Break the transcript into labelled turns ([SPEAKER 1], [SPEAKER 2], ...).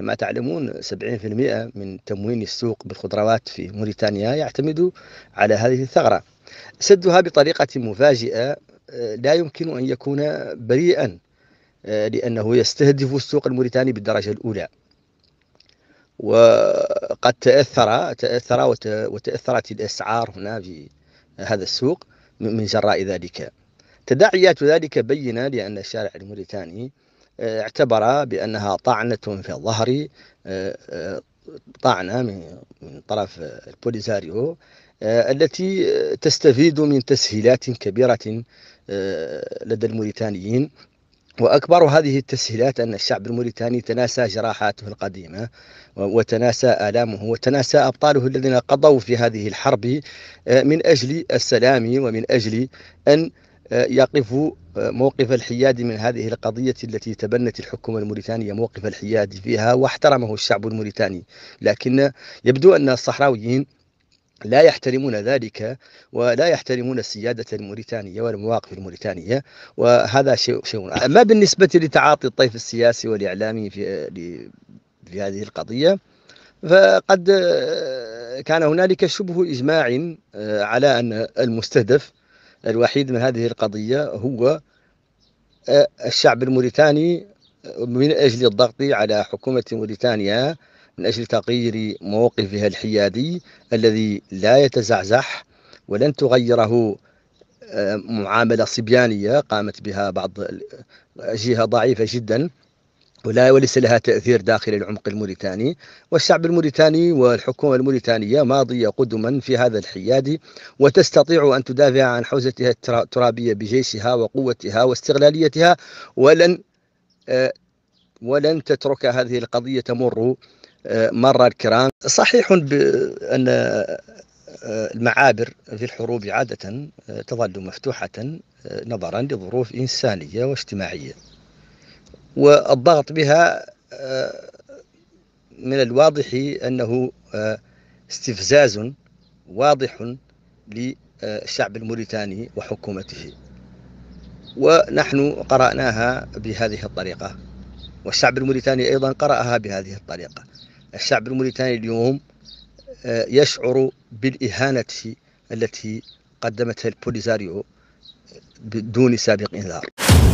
[SPEAKER 1] كما تعلمون 70% من تموين السوق بالخضروات في موريتانيا يعتمد على هذه الثغرة سدها بطريقة مفاجئة آه، لا يمكن أن يكون بريئا آه، لأنه يستهدف السوق الموريتاني بالدرجة الأولى وقد تأثر تأثر وتأثرت الأسعار هنا في هذا السوق من جراء ذلك تداعيات ذلك بينة لأن الشارع الموريتاني اعتبر بأنها طعنة في الظهر آه، آه، طعنة من طرف البوليزاريو آه، التي تستفيد من تسهيلات كبيرة لدى الموريتانيين وأكبر هذه التسهيلات أن الشعب الموريتاني تناسى جراحاته القديمة وتناسى آلامه وتناسى أبطاله الذين قضوا في هذه الحرب من أجل السلام ومن أجل أن يقفوا موقف الحيادي من هذه القضية التي تبنت الحكومة الموريتانية موقف الحيادي فيها واحترمه الشعب الموريتاني لكن يبدو أن الصحراويين لا يحترمون ذلك ولا يحترمون السيادة الموريتانية والمواقف الموريتانية وهذا شيء شيء أما بالنسبة لتعاطي الطيف السياسي والإعلامي في في هذه القضية فقد كان هنالك شبه إجماع آه، على أن المستهدف الوحيد من هذه القضية هو آه، الشعب الموريتاني من أجل الضغط على حكومة موريتانيا من أجل تغيير موقفها الحيادي الذي لا يتزعزح ولن تغيره آه، معاملة صبيانية قامت بها بعض جهة ضعيفة جدا ولا وليس لها تأثير داخل العمق الموريتاني والشعب الموريتاني والحكومة الموريتانية ماضية قدما في هذا الحياد وتستطيع أن تدافع عن حوزتها الترابية بجيشها وقوتها واستغلاليتها ولن آه، ولن تترك هذه القضية تمر آه، مرة الكرام صحيح بأن آه، المعابر في الحروب عادة تظل مفتوحة نظرا لظروف إنسانية واجتماعية والضغط بها آه، من الواضح أنه آه، استفزاز واضح للشعب الموريتاني وحكومته ونحن قرأناها بهذه الطريقة والشعب الموريتاني أيضا قرأها بهذه الطريقة الشعب الموريتاني اليوم آه، يشعر بالإهانة التي قدمتها البوليزاريو بدون سابق إنذار